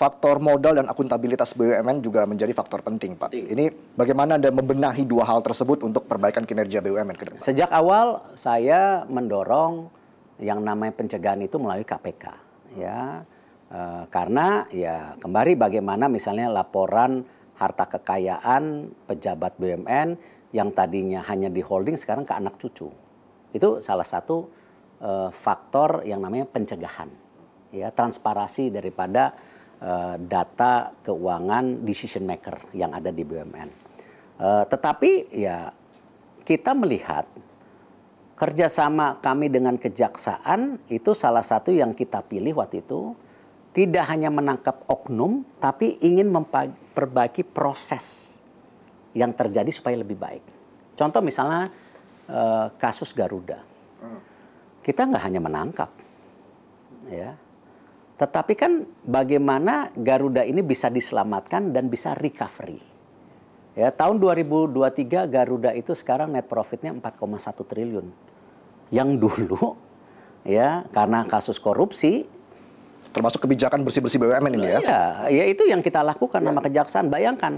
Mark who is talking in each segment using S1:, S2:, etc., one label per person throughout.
S1: faktor modal dan akuntabilitas BUMN juga menjadi faktor penting, Pak. Ini bagaimana Anda membenahi dua hal tersebut untuk perbaikan kinerja BUMN ke depan? Sejak awal saya mendorong yang namanya pencegahan itu melalui KPK, ya. E, karena ya kembali bagaimana misalnya laporan harta kekayaan pejabat BUMN yang tadinya hanya di holding sekarang ke anak cucu. Itu salah satu e, faktor yang namanya pencegahan. Ya, transparasi daripada Eh, data keuangan decision maker yang ada di BUMN. Uh, eh, tetapi ya kita melihat kerjasama kami dengan kejaksaan itu salah satu yang kita pilih waktu itu tidak hanya menangkap oknum tapi ingin memperbaiki proses yang terjadi supaya lebih baik. Contoh misalnya uh, kasus Garuda, hmm. kita nggak hanya menangkap, ya tetapi kan bagaimana Garuda ini bisa diselamatkan dan bisa recovery. Ya, tahun 2023 Garuda itu sekarang net profitnya 4,1 triliun. Yang dulu ya karena kasus korupsi termasuk kebijakan bersih-bersih BUMN ini ya. Iya, ya itu yang kita lakukan ya. sama iya. kejaksaan. Bayangkan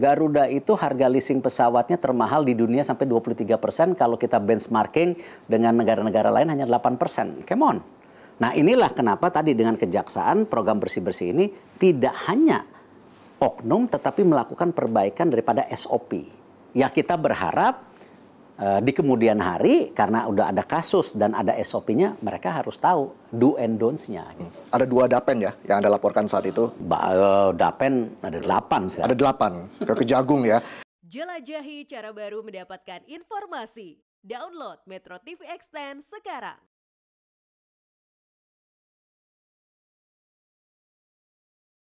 S1: Garuda itu harga leasing pesawatnya termahal di dunia sampai 23 persen. Kalau kita benchmarking dengan negara-negara lain hanya 8 persen. Come on. Nah inilah kenapa tadi dengan kejaksaan program bersih-bersih ini tidak hanya oknum tetapi melakukan perbaikan daripada SOP. Ya kita berharap uh, di kemudian hari karena udah ada kasus dan ada SOP-nya mereka harus tahu do and don'ts-nya. Gitu. Ada dua dapen ya yang anda laporkan saat itu? Ba uh, dapen ada delapan. Sekarang. Ada delapan ke kejagung ya. Jelajahi cara baru mendapatkan informasi. Download Metro TV Extend sekarang.